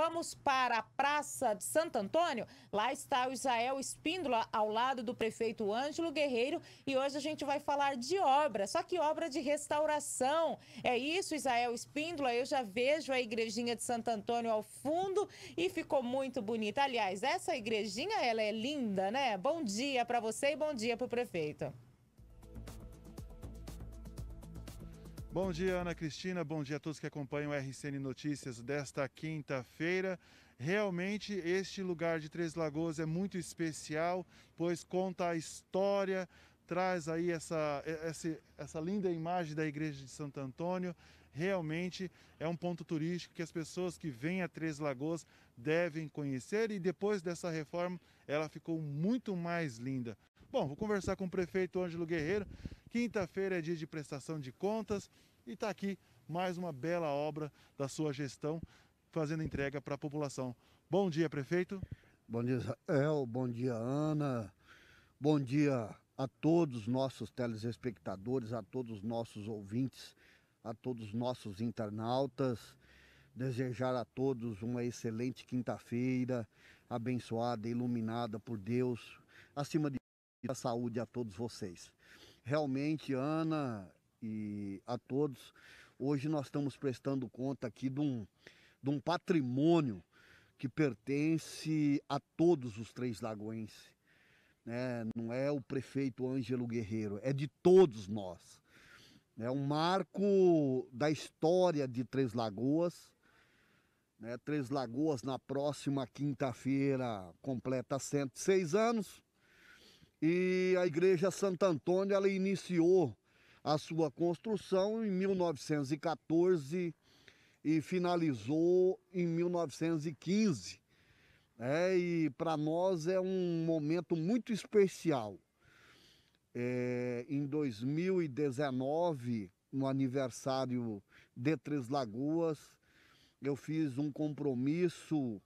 Vamos para a Praça de Santo Antônio. Lá está o Israel Espíndola, ao lado do prefeito Ângelo Guerreiro. E hoje a gente vai falar de obra, só que obra de restauração. É isso, Israel Espíndola. Eu já vejo a igrejinha de Santo Antônio ao fundo e ficou muito bonita. Aliás, essa igrejinha, ela é linda, né? Bom dia para você e bom dia para o prefeito. Bom dia, Ana Cristina. Bom dia a todos que acompanham o RCN Notícias desta quinta-feira. Realmente, este lugar de Três Lagoas é muito especial, pois conta a história, traz aí essa, essa, essa linda imagem da Igreja de Santo Antônio. Realmente é um ponto turístico que as pessoas que vêm a Três Lagoas devem conhecer e depois dessa reforma ela ficou muito mais linda. Bom, vou conversar com o prefeito Ângelo Guerreiro Quinta-feira é dia de prestação de contas e está aqui mais uma bela obra da sua gestão, fazendo entrega para a população. Bom dia, prefeito. Bom dia, Israel. Bom dia, Ana. Bom dia a todos nossos telespectadores, a todos nossos ouvintes, a todos nossos internautas. Desejar a todos uma excelente quinta-feira, abençoada, iluminada por Deus. Acima de tudo, a saúde a todos vocês realmente, Ana e a todos, hoje nós estamos prestando conta aqui de um, de um patrimônio que pertence a todos os três lagoenses. Né? Não é o prefeito Ângelo Guerreiro, é de todos nós. É um marco da história de Três Lagoas. Né? Três Lagoas, na próxima quinta-feira, completa 106 anos. E a igreja Santo Antônio, ela iniciou a sua construção em 1914 e finalizou em 1915. É, e né? para nós é um momento muito especial. É, em 2019, no aniversário de Três Lagoas, eu fiz um compromisso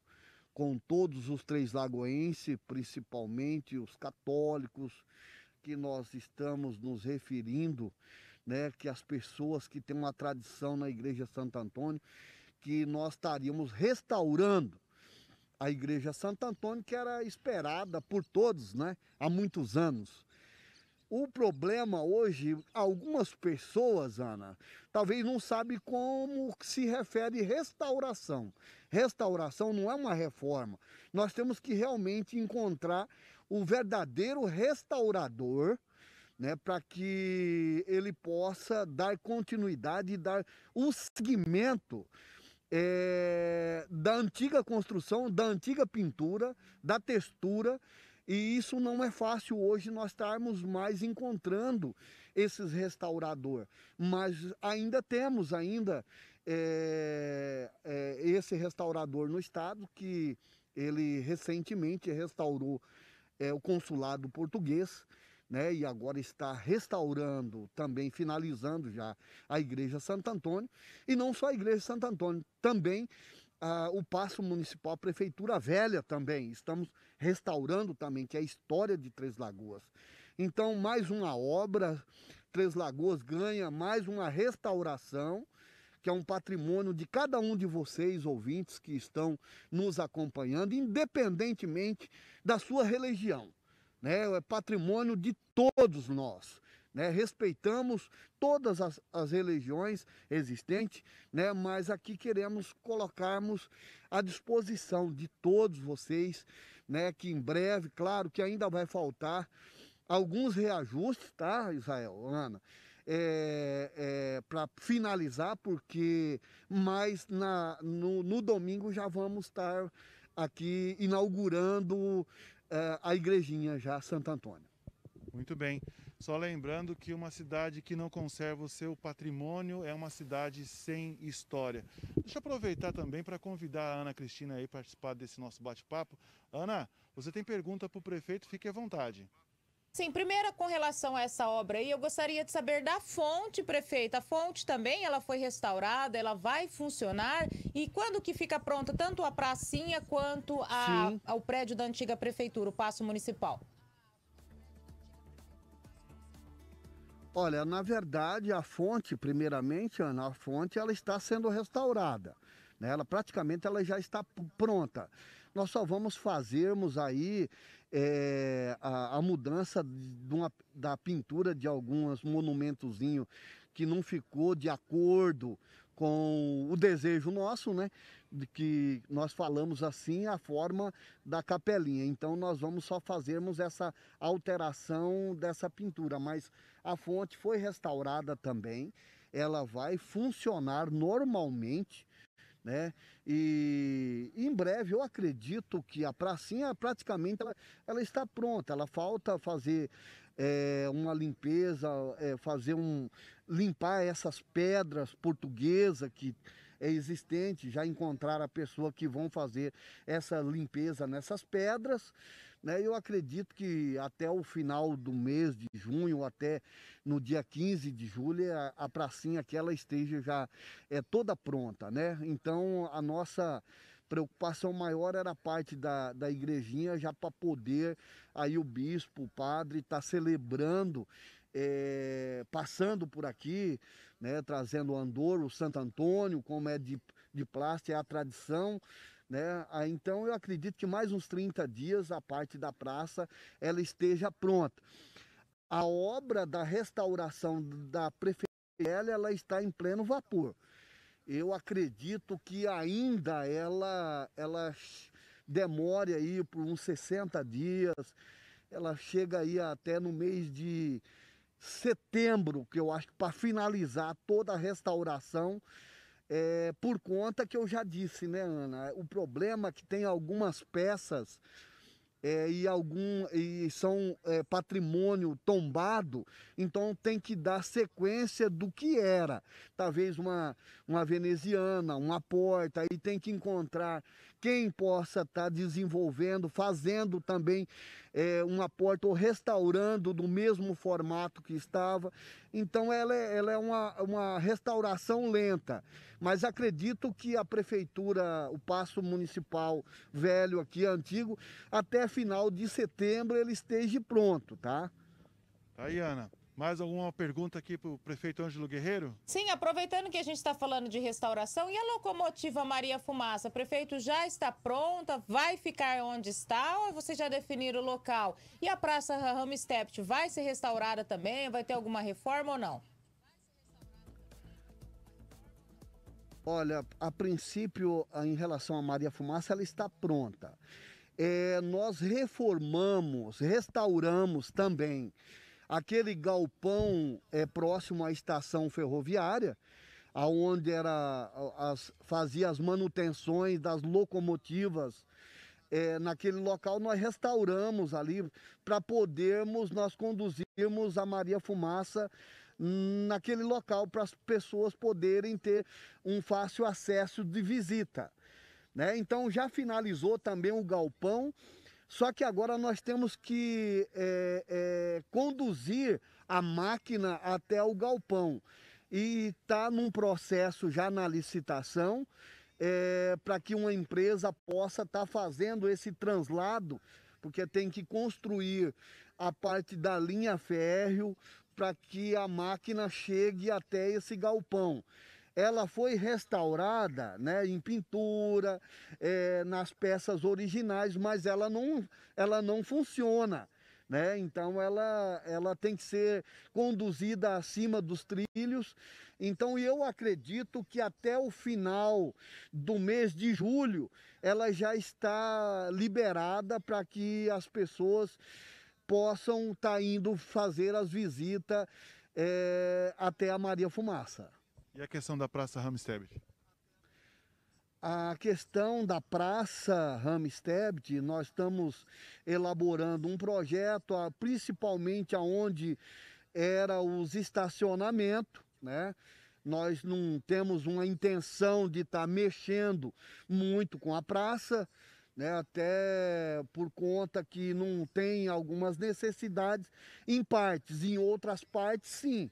com todos os três lagoenses, principalmente os católicos, que nós estamos nos referindo, né, que as pessoas que têm uma tradição na Igreja Santo Antônio, que nós estaríamos restaurando a Igreja Santo Antônio, que era esperada por todos, né, há muitos anos. O problema hoje, algumas pessoas, Ana, talvez não sabe como se refere restauração. Restauração não é uma reforma. Nós temos que realmente encontrar o verdadeiro restaurador, né, para que ele possa dar continuidade e dar o segmento é, da antiga construção, da antiga pintura, da textura. E isso não é fácil hoje nós estarmos mais encontrando esses restauradores, mas ainda temos ainda é, é, esse restaurador no estado que ele recentemente restaurou é, o consulado português, né, e agora está restaurando, também finalizando já a Igreja Santo Antônio, e não só a Igreja Santo Antônio, também ah, o Passo Municipal a Prefeitura Velha também, estamos restaurando também, que é a história de Três Lagoas. Então, mais uma obra, Três Lagoas ganha mais uma restauração, que é um patrimônio de cada um de vocês, ouvintes, que estão nos acompanhando, independentemente da sua religião. Né? É patrimônio de todos nós. Né? Respeitamos todas as, as religiões existentes, né? mas aqui queremos colocarmos à disposição de todos vocês, né? que em breve, claro que ainda vai faltar alguns reajustes, tá, Israel, Ana? é, eh, é, eh, para finalizar, porque mais na, no, no, domingo já vamos estar aqui inaugurando é, a igrejinha já Santo Antônio. Muito bem. Só lembrando que uma cidade que não conserva o seu patrimônio é uma cidade sem história. Deixa eu aproveitar também para convidar a Ana Cristina aí participar desse nosso bate-papo. Ana, você tem pergunta para o prefeito? Fique à vontade. Sim, primeira com relação a essa obra aí, eu gostaria de saber da fonte, prefeita. A fonte também, ela foi restaurada, ela vai funcionar e quando que fica pronta tanto a pracinha quanto a, ao prédio da antiga prefeitura, o Passo Municipal? Olha, na verdade, a fonte, primeiramente, Ana, a fonte, ela está sendo restaurada. Né? Ela praticamente ela já está pronta. Nós só vamos fazermos aí é, a, a, mudança uma, da pintura de alguns monumentozinhos que não ficou de acordo com o desejo nosso, né? De que nós falamos assim a forma da capelinha. Então nós vamos só fazermos essa alteração dessa pintura, mas a fonte foi restaurada também. Ela vai funcionar normalmente né? E em breve eu acredito que a pracinha praticamente ela, ela está pronta, ela falta fazer é, uma limpeza, é, fazer um limpar essas pedras portuguesa que é existente, já encontrar a pessoa que vão fazer essa limpeza nessas pedras. Né? Eu acredito que até o final do mês de junho, até no dia 15 de julho, é a, a pracinha aquela esteja já é, toda pronta. Né? Então a nossa preocupação maior era a parte da, da igrejinha, já para poder aí o bispo, o padre, estar tá celebrando é, passando por aqui, né, trazendo o Andor, o Santo Antônio, como é de, de plástico, é a tradição né? Ah, então eu acredito que mais uns 30 dias a parte da praça ela esteja pronta. A obra da restauração da prefeitura ela está em pleno vapor. Eu acredito que ainda ela, ela demore aí por uns 60 dias, ela chega aí até no mês de setembro, que eu acho que para finalizar toda a restauração é, por conta que eu já disse, né, Ana? O problema é que tem algumas peças é, e, algum, e são é, patrimônio tombado, então tem que dar sequência do que era. Talvez uma, uma veneziana, uma porta, e tem que encontrar quem possa estar tá desenvolvendo, fazendo também é, uma porta ou restaurando do mesmo formato que estava. Então ela é, ela é uma, uma restauração lenta, mas acredito que a prefeitura, o Passo Municipal Velho aqui, antigo, até final de setembro ele esteja pronto, tá? Tá aí, Ana. Mais alguma pergunta aqui para o prefeito Ângelo Guerreiro? Sim, aproveitando que a gente está falando de restauração, e a locomotiva Maria Fumaça? Prefeito, já está pronta? Vai ficar onde está ou vocês já definiram o local? E a Praça Ramstept vai ser restaurada também? Vai ter alguma reforma ou não? Olha, a princípio, em relação à Maria Fumaça, ela está pronta. É, nós reformamos, restauramos também aquele galpão é próximo à estação ferroviária, aonde era as, fazia as manutenções das locomotivas. É, naquele local nós restauramos ali para podermos nós conduzirmos a Maria Fumaça naquele local para as pessoas poderem ter um fácil acesso de visita. Né? Então já finalizou também o galpão só que agora nós temos que é, é, conduzir a máquina até o galpão. E está num processo já na licitação é, para que uma empresa possa estar tá fazendo esse translado, porque tem que construir a parte da linha férreo para que a máquina chegue até esse galpão ela foi restaurada né, em pintura, é, nas peças originais, mas ela não, ela não funciona. Né? Então ela, ela tem que ser conduzida acima dos trilhos. Então eu acredito que até o final do mês de julho ela já está liberada para que as pessoas possam estar tá indo fazer as visitas é, até a Maria Fumaça. E a questão da Praça Ramstebet? A questão da Praça Ramstebet, nós estamos elaborando um projeto, principalmente aonde era os estacionamentos, né? Nós não temos uma intenção de estar tá mexendo muito com a praça, né, até por conta que não tem algumas necessidades em partes, em outras partes sim.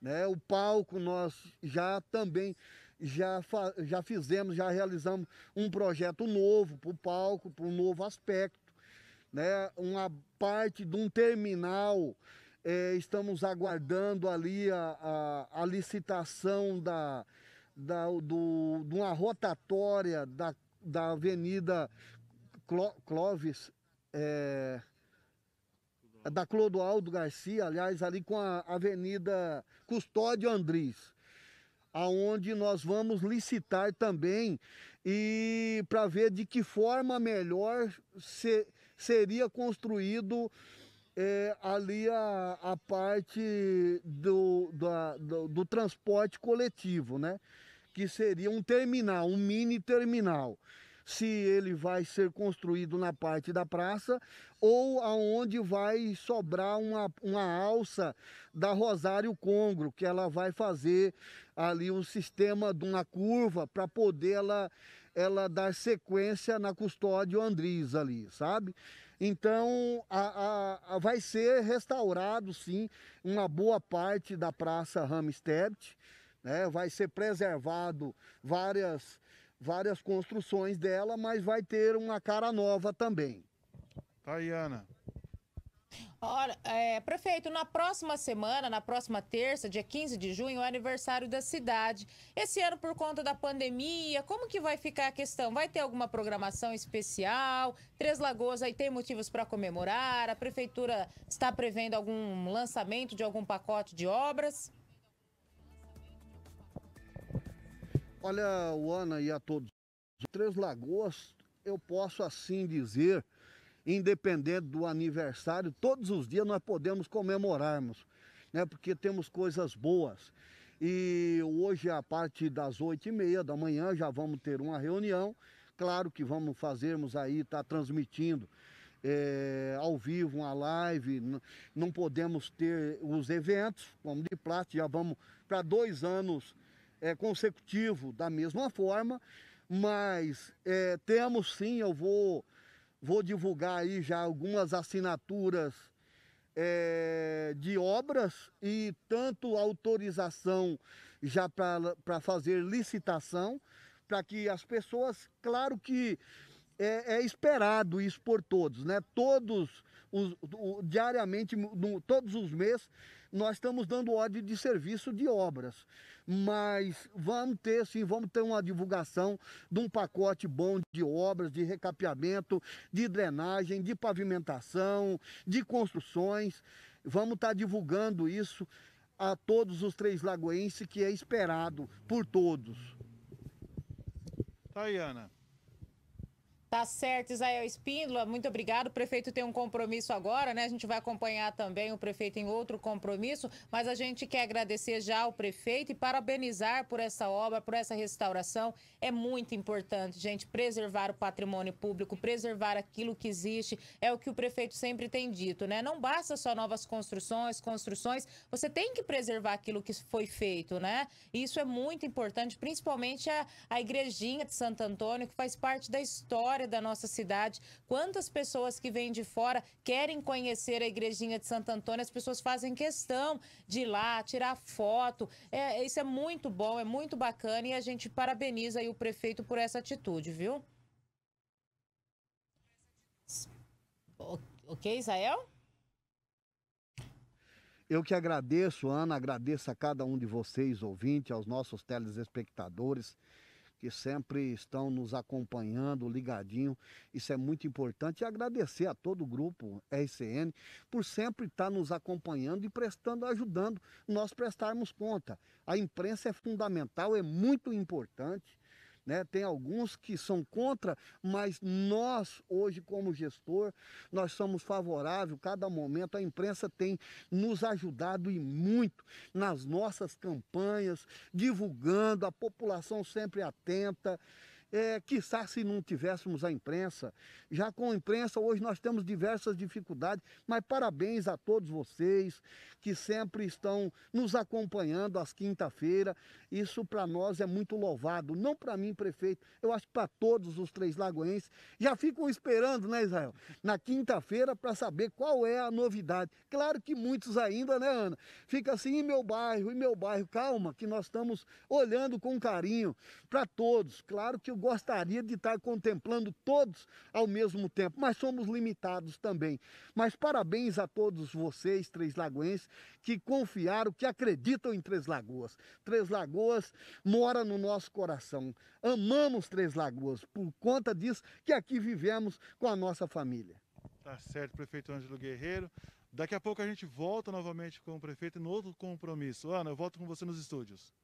Né? O palco nós já também já, já fizemos, já realizamos um projeto novo para o palco, para um novo aspecto. Né? Uma parte de um terminal, é, estamos aguardando ali a, a, a licitação da, da, do, de uma rotatória da, da Avenida Cló, Clóvis. É, é da Clodoaldo Garcia, aliás, ali com a Avenida Custódio Andris, aonde nós vamos licitar também e para ver de que forma melhor se, seria construído é, ali a, a parte do, da, do, do transporte coletivo, né? Que seria um terminal, um mini terminal se ele vai ser construído na parte da praça ou aonde vai sobrar uma, uma alça da Rosário Congro, que ela vai fazer ali um sistema de uma curva para poder ela, ela dar sequência na custódio Andriz ali, sabe? Então, a, a, a vai ser restaurado, sim, uma boa parte da Praça Ramstedt, né? vai ser preservado várias várias construções dela, mas vai ter uma cara nova também. Taiana. Ora, é, prefeito, na próxima semana, na próxima terça, dia 15 de junho, é aniversário da cidade. Esse ano, por conta da pandemia, como que vai ficar a questão? Vai ter alguma programação especial? Três Lagoas aí tem motivos para comemorar? A prefeitura está prevendo algum lançamento de algum pacote de obras? Olha, o Ana e a todos. Três Lagoas, eu posso assim dizer, independente do aniversário, todos os dias nós podemos comemorarmos, né? Porque temos coisas boas. E hoje, é a partir das oito e meia da manhã, já vamos ter uma reunião. Claro que vamos fazermos aí, tá transmitindo é, ao vivo uma live. Não podemos ter os eventos, como de prato, já vamos para dois anos é, consecutivo da mesma forma, mas é, temos sim, eu vou, vou divulgar aí já algumas assinaturas é, de obras e tanto autorização já para fazer licitação, para que as pessoas, claro que é, é esperado isso por todos, né? Todos o, o, diariamente, no, todos os meses, nós estamos dando ordem de serviço de obras. Mas vamos ter, sim, vamos ter uma divulgação de um pacote bom de obras, de recapeamento, de drenagem, de pavimentação, de construções. Vamos estar tá divulgando isso a todos os três lagoenses, que é esperado por todos. Tá aí, Ana. Tá certo, Isael Espíndola, muito obrigado. O prefeito tem um compromisso agora, né? A gente vai acompanhar também o prefeito em outro compromisso, mas a gente quer agradecer já ao prefeito e parabenizar por essa obra, por essa restauração. É muito importante, gente, preservar o patrimônio público, preservar aquilo que existe. É o que o prefeito sempre tem dito, né? Não basta só novas construções, construções, você tem que preservar aquilo que foi feito, né? E isso é muito importante, principalmente a, a igrejinha de Santo Antônio, que faz parte da história da nossa cidade, quantas pessoas que vêm de fora querem conhecer a igrejinha de Santo Antônio, as pessoas fazem questão de ir lá, tirar foto. É, isso é muito bom, é muito bacana e a gente parabeniza aí o prefeito por essa atitude, viu? Ok, Israel? Eu que agradeço, Ana, agradeço a cada um de vocês, ouvinte, aos nossos telespectadores que sempre estão nos acompanhando, ligadinho. Isso é muito importante. E agradecer a todo o grupo RCN por sempre estar nos acompanhando e prestando, ajudando nós prestarmos conta. A imprensa é fundamental, é muito importante né? Tem alguns que são contra, mas nós hoje como gestor, nós somos favoráveis, cada momento a imprensa tem nos ajudado e muito nas nossas campanhas, divulgando, a população sempre atenta, é, quiçá se não tivéssemos a imprensa. Já com a imprensa, hoje nós temos diversas dificuldades, mas parabéns a todos vocês que sempre estão nos acompanhando às quinta-feira. Isso para nós é muito louvado, não para mim, prefeito, eu acho que para todos os três lagoenses. Já ficam esperando, né, Israel? Na quinta-feira para saber qual é a novidade. Claro que muitos ainda, né, Ana? Fica assim, em meu bairro, em meu bairro, calma, que nós estamos olhando com carinho para todos. Claro que o gostaria de estar contemplando todos ao mesmo tempo, mas somos limitados também. Mas parabéns a todos vocês, Três Lagoenses, que confiaram, que acreditam em Três Lagoas. Três Lagoas mora no nosso coração. Amamos Três Lagoas, por conta disso que aqui vivemos com a nossa família. Tá certo, prefeito Ângelo Guerreiro. Daqui a pouco a gente volta novamente com o prefeito em outro compromisso. Ana, eu volto com você nos estúdios.